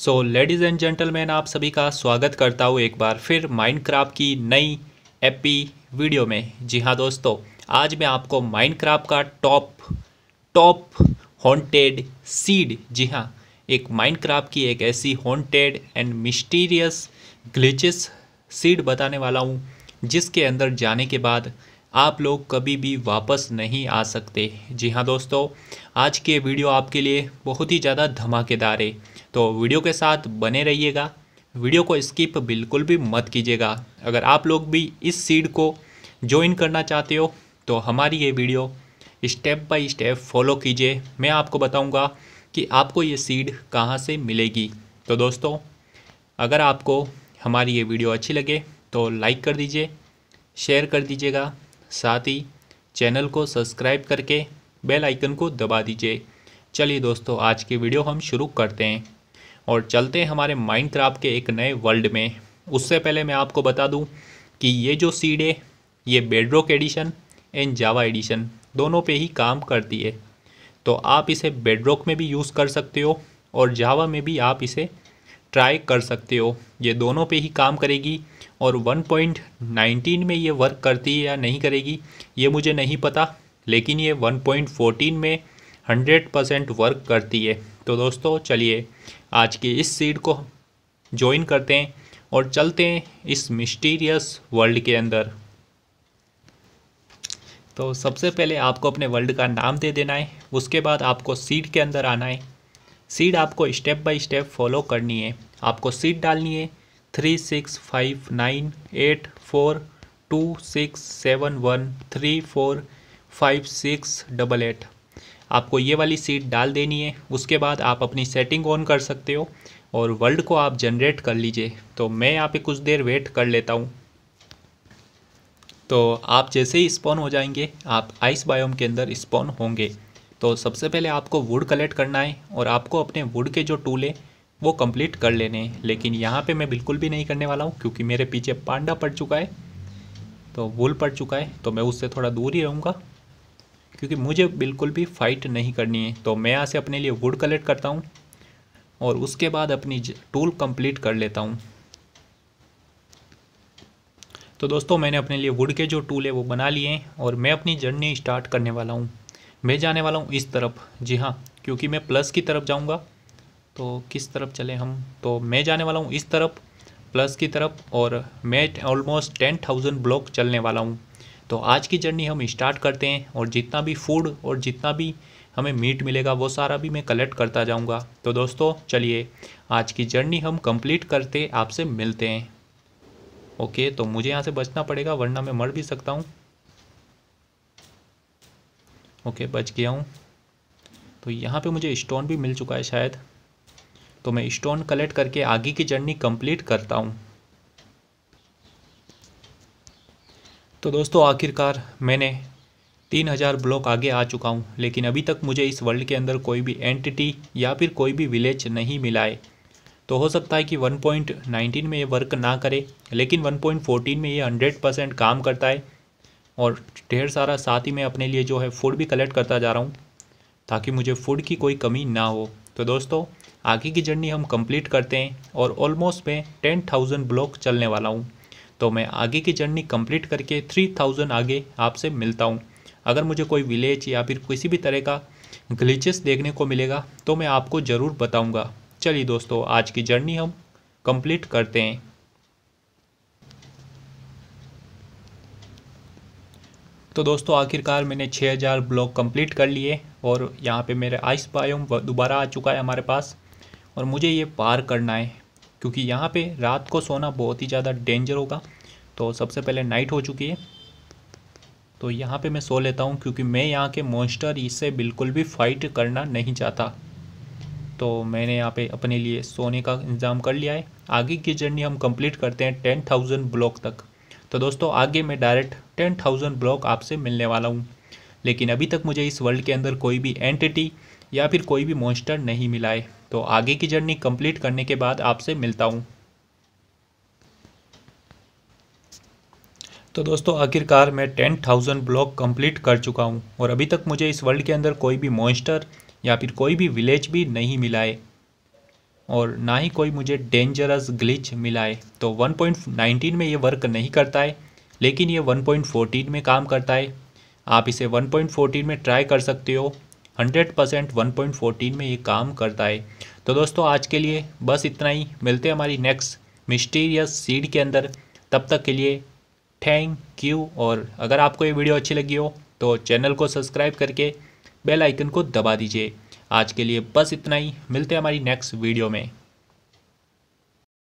so ladies and gentleman आप सभी का स्वागत करता हूँ एक बार फिर माइनक्राफ्ट की नई एपी वीडियो में जी हाँ दोस्तों आज मैं आपको माइनक्राफ्ट का टॉप टॉप हॉन्टेड सीड जी हाँ एक माइनक्राफ्ट की एक ऐसी haunted and mysterious glitches seed बताने वाला हूँ जिसके अंदर जाने के बाद आप लोग कभी भी वापस नहीं आ सकते जी हाँ दोस्तों आज के वीडियो आपके लिए बहुत ही ज़्यादा धमाकेदार है तो वीडियो के साथ बने रहिएगा वीडियो को स्किप बिल्कुल भी मत कीजिएगा अगर आप लोग भी इस सीड को ज्वाइन करना चाहते हो तो हमारी ये video step by step follow कीजिए मैं आपको बताऊंगा कि आपको ये सीड कहाँ से मिलेगी तो दोस्तों अगर आपको हमारी ये वीडियो अच्छी लगे तो लाइक कर दीजिए शेयर कर दीजिएगा साथ ही चैनल को सब्सक्राइब करके बेल आइकन को दबा दीजिए चलिए दोस्तों आज की वीडियो हम शुरू करते हैं और चलते हैं हमारे माइनक्राफ्ट के एक नए वर्ल्ड में उससे पहले मैं आपको बता दूं कि ये जो सीड है ये Bedrock Edition and Java Edition दोनों पे ही काम करती है तो आप इसे बेडरॉक में भी यूज़ कर सकते हो और जावा में भी आप इसे ट्राई कर सकते हो ये दोनों पे ही काम करेगी और 1.19 में ये वर्क करती है या नहीं करेगी ये मुझे नहीं पता लेकिन ये 1.14 में 100 परसेंट वर्क करती है तो दोस्तों चलिए आज की इस सीड को ज्वाइन करते हैं और चलते हैं इस मिस्टीरियस वर्ल्ड के अंदर तो सबसे पहले आपको अपने वर्ल्ड का नाम दे देना है उसके बाद आपको सीड के अंदर आना है सीड आपको स्टेप बाय स्टेप फॉलो करनी है आपको सीड डालनी है three six five nine eight four two six seven one three four five six double eight आपको ये वाली सीट डाल देनी है उसके बाद आप अपनी सेटिंग ऑन कर सकते हो और वर्ल्ड को आप जनरेट कर लीजिए तो मैं यहाँ पे कुछ देर वेट कर लेता हूँ तो आप जैसे ही स्पॉन हो जाएंगे आप आइस बायोम के अंदर स्पॉन होंगे तो सबसे पहले आपको वुड कलेक्ट करना है और आपको अपने वुड के जो टूल है वो कंप्लीट कर लेने हैं लेकिन यहाँ पे मैं बिल्कुल भी नहीं करने वाला हूँ क्योंकि मेरे पीछे पांडा पड़ चुका है तो वुल पड़ चुका है तो मैं उससे थोड़ा दूर ही रहूँगा क्योंकि मुझे बिल्कुल भी फाइट नहीं करनी है तो मैं यहाँ से अपने लिए वुड कलेक्ट करता हूँ और उसके बाद अपनी टूल कम्प्लीट कर लेता हूँ तो दोस्तों मैंने अपने लिए वुड के जो टूल है वो बना लिए हैं और मैं अपनी जर्नी स्टार्ट करने वाला हूँ मैं जाने वाला हूँ इस तरफ जी हाँ क्योंकि मैं प्लस की तरफ जाऊँगा तो किस तरफ चले हम तो मैं जाने वाला हूँ इस तरफ प्लस की तरफ और मैं ऑलमोस्ट टेन थाउजेंड ब्लॉक चलने वाला हूँ तो आज की जर्नी हम स्टार्ट करते हैं और जितना भी फूड और जितना भी हमें मीट मिलेगा वो सारा भी मैं कलेक्ट करता जाऊँगा तो दोस्तों चलिए आज की जर्नी हम कंप्लीट करते आपसे मिलते हैं ओके तो मुझे यहाँ से बचना पड़ेगा वरना मैं मर भी सकता हूँ ओके बच गया हूँ तो यहाँ पे मुझे स्टोन भी मिल चुका है शायद तो मैं स्टोन कलेक्ट करके आगे की जर्नी कंप्लीट करता हूँ तो दोस्तों आखिरकार मैंने तीन हज़ार ब्लॉक आगे आ चुका हूँ लेकिन अभी तक मुझे इस वर्ल्ड के अंदर कोई भी एंटिटी या फिर कोई भी विलेज नहीं मिला है तो हो सकता है कि 1.19 में ये वर्क ना करे लेकिन 1.14 में ये 100 परसेंट काम करता है और ढेर सारा साथ ही मैं अपने लिए जो है फूड भी कलेक्ट करता जा रहा हूँ ताकि मुझे फूड की कोई कमी ना हो तो दोस्तों आगे की जर्नी हम कंप्लीट करते हैं और ऑलमोस्ट मैं टेन थाउजेंड ब्लॉक चलने वाला हूँ तो मैं आगे की जर्नी कंप्लीट करके थ्री थाउजेंड आगे आपसे मिलता हूँ अगर मुझे कोई विलेज या फिर किसी भी तरह का ग्लिचेस देखने को मिलेगा तो मैं आपको ज़रूर बताऊँगा चलिए दोस्तों आज की जर्नी हम कंप्लीट करते हैं तो दोस्तों आखिरकार मैंने 6000 ब्लॉक कंप्लीट कर लिए और यहाँ पे मेरे आइस बायोम दोबारा आ चुका है हमारे पास और मुझे ये पार करना है क्योंकि यहाँ पे रात को सोना बहुत ही ज़्यादा डेंजर होगा तो सबसे पहले नाइट हो चुकी है तो यहाँ पे मैं सो लेता हूँ क्योंकि मैं यहाँ के मोन्स्टर इससे बिल्कुल भी फाइट करना नहीं चाहता तो मैंने यहाँ पर अपने लिए सोने का इंतज़ाम कर लिया है आगे की जर्नी हम कम्प्लीट करते हैं टेन थाउजेंड ब्लॉक तक तो दोस्तों आगे मैं डायरेक्ट टेन थाउजेंड ब्लॉक आपसे मिलने वाला हूँ लेकिन अभी तक मुझे इस वर्ल्ड के अंदर कोई भी एंटिटी या फिर कोई भी मॉन्स्टर नहीं मिला है तो आगे की जर्नी कंप्लीट करने के बाद आपसे मिलता हूँ तो दोस्तों आखिरकार मैं टेन थाउजेंड ब्लॉक कंप्लीट कर चुका हूँ और अभी तक मुझे इस वर्ल्ड के अंदर कोई भी मॉन्स्टर या फिर कोई भी विलेज भी नहीं मिला है और ना ही कोई मुझे डेंजरस ग्लिच मिला है तो 1.19 में ये वर्क नहीं करता है लेकिन ये 1.14 में काम करता है आप इसे 1.14 में ट्राई कर सकते हो 100 परसेंट वन में ये काम करता है तो दोस्तों आज के लिए बस इतना ही मिलते हैं हमारी नेक्स्ट मिस्टीरियस सीड के अंदर तब तक के लिए थैंक यू और अगर आपको ये वीडियो अच्छी लगी हो तो चैनल को सब्सक्राइब करके बेल आइकन को दबा दीजिए आज के लिए बस इतना ही मिलते हैं हमारी नेक्स्ट वीडियो में